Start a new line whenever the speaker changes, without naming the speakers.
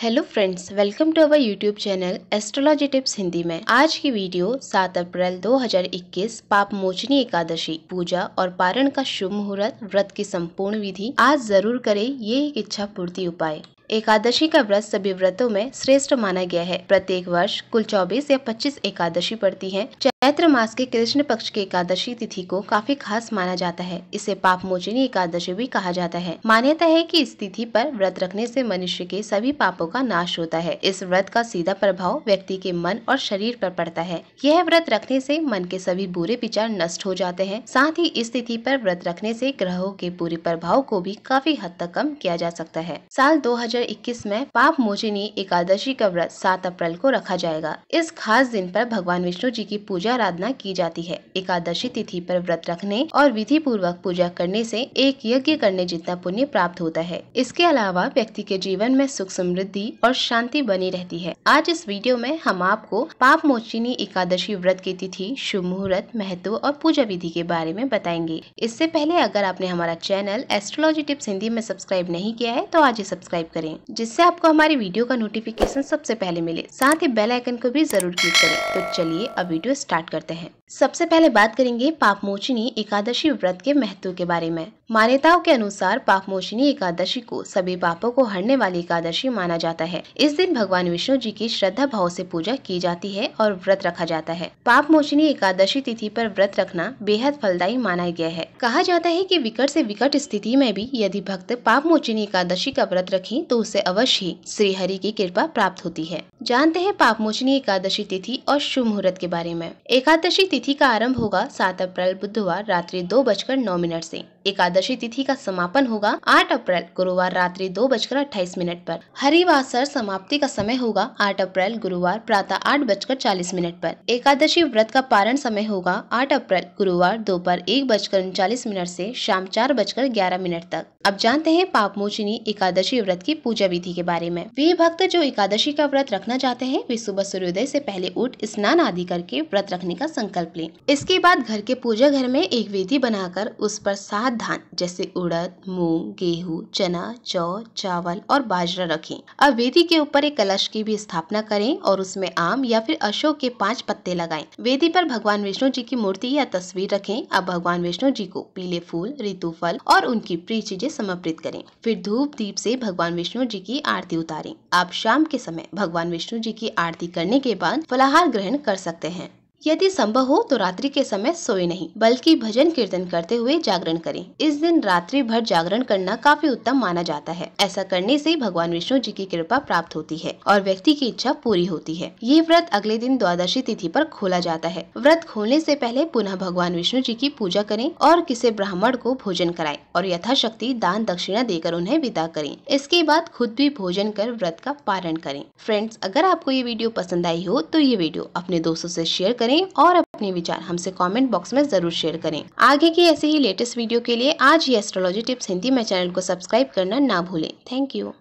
hello friends welcome to our YouTube channel astrology tips Hindi में आज की वीडियो 7 अप्रैल 2021 पाप मोचनी एकादशी पूजा और पारण का शुभ मुहूर्त व्रत की संपूर्ण विधि आज जरूर करें ये एक इच्छा पूर्ति उपाय एकादशी का व्रत सभी व्रतों में श्रेष्ठ माना गया है प्रत्येक वर्ष कुल 24 या 25 एकादशी पड़ती है चैत्र मास के कृष्ण पक्ष की एकादशी तिथि को काफी खास माना जाता है इसे पाप मोचनी एकादशी भी कहा जाता है मान्यता है कि इस तिथि पर व्रत रखने से मनुष्य के सभी पापों का नाश होता है इस व्रत का सीधा प्रभाव व्यक्ति के मन और शरीर पर पड़ता है यह व्रत रखने से मन के सभी बुरे विचार नष्ट हो जाते हैं साथ ही इस तिथि पर व्रत रखने से ग्रहों के बुरे प्रभाव को भी काफी हद तक कम किया जा सकता है साल दो 2021 में पाप मोचिनी एकादशी का व्रत सात अप्रैल को रखा जाएगा इस खास दिन पर भगवान विष्णु जी की पूजा आराधना की जाती है एकादशी तिथि पर व्रत रखने और विधि पूर्वक पूजा करने से एक यज्ञ करने जितना पुण्य प्राप्त होता है इसके अलावा व्यक्ति के जीवन में सुख समृद्धि और शांति बनी रहती है आज इस वीडियो में हम आपको पाप मोचिनी एकादशी व्रत की तिथि शुभ मुहूर्त महत्व और पूजा विधि के बारे में बताएंगे इससे पहले अगर आपने हमारा चैनल एस्ट्रोलॉजी टिप्स हिंदी में सब्सक्राइब नहीं किया है तो आज ही सब्सक्राइब करें करें जिससे आपको हमारी वीडियो का नोटिफिकेशन सबसे पहले मिले साथ ही बेल आइकन को भी जरूर क्लिक करें तो चलिए अब वीडियो स्टार्ट करते हैं सबसे पहले बात करेंगे पापमोचिनी एकादशी व्रत के महत्व के बारे में मान्यताओं के अनुसार पापमोचनी एकादशी को सभी पापों को हरने वाली एकादशी माना जाता है इस दिन भगवान विष्णु जी की श्रद्धा भाव से पूजा की जाती है और व्रत रखा जाता है पापमोचिनी एकादशी तिथि पर व्रत रखना बेहद फलदायी माना गया है कहा जाता है की विकट ऐसी विकट स्थिति में भी यदि भक्त पापमोचिनी एकादशी का व्रत रखे तो उसे अवश्य ही श्रीहरी की कृपा प्राप्त होती है जानते हैं पापमोचनी एकादशी तिथि और शुभ मुहूर्त के बारे में एकादशी तिथि का आरंभ होगा सात अप्रैल बुधवार रात्रि दो बजकर नौ मिनट से एकादशी तिथि का समापन होगा आठ अप्रैल गुरुवार रात्रि दो बजकर अट्ठाईस मिनट पर हरिवासर समाप्ति का समय होगा आठ अप्रैल गुरुवार प्रातः आठ बजकर चालीस मिनट पर एकादशी व्रत का पारण समय होगा आठ अप्रैल गुरुवार दोपहर एक बजकर उनचालीस मिनट से शाम चार बजकर ग्यारह मिनट तक अब जानते हैं पापमोचिनी एकादशी व्रत की पूजा विधि के बारे में वे भक्त जो एकादशी का व्रत रखना चाहते हैं वे सुबह सूर्योदय से पहले उठ स्नान आदि करके व्रत रखने का संकल्प रख लें इसके बाद घर के पूजा घर में एक वेदी बनाकर उस पर सात धान जैसे उड़द मूंग गेहूं चना जौ चावल और बाजरा रखें अब वेदी के ऊपर एक कलश की भी स्थापना करें और उसमें आम या फिर अशोक के पांच पत्ते लगाएं वेदी पर भगवान विष्णु जी की मूर्ति या तस्वीर रखें अब भगवान विष्णु जी को पीले फूल ऋतु फल और उनकी प्रिय चीजें समर्पित करें फिर धूप दीप से भगवान विष्णु जी की आरती उतारें आप शाम के समय भगवान विष्णु जी की आरती करने के बाद फलाहार ग्रहण कर सकते हैं यदि संभव हो तो रात्रि के समय सोए नहीं बल्कि भजन कीर्तन करते हुए जागरण करें इस दिन रात्रि भर जागरण करना काफी उत्तम माना जाता है ऐसा करने से भगवान विष्णु जी की कृपा प्राप्त होती है और व्यक्ति की इच्छा पूरी होती है ये व्रत अगले दिन द्वादशी तिथि पर खोला जाता है व्रत खोलने से पहले पुनः भगवान विष्णु जी की पूजा करें और किसी ब्राह्मण को भोजन कराए और यथाशक्ति दान दक्षिणा देकर उन्हें विदा करें इसके बाद खुद भी भोजन कर व्रत का पालन करें फ्रेंड्स अगर आपको ये वीडियो पसंद आई हो तो ये वीडियो अपने दोस्तों से शेयर करें करें और अपने विचार हमसे कमेंट बॉक्स में जरूर शेयर करें आगे की ऐसे ही लेटेस्ट वीडियो के लिए आज ही एस्ट्रोलॉजी टिप्स हिंदी में चैनल को सब्सक्राइब करना ना भूलें थैंक यू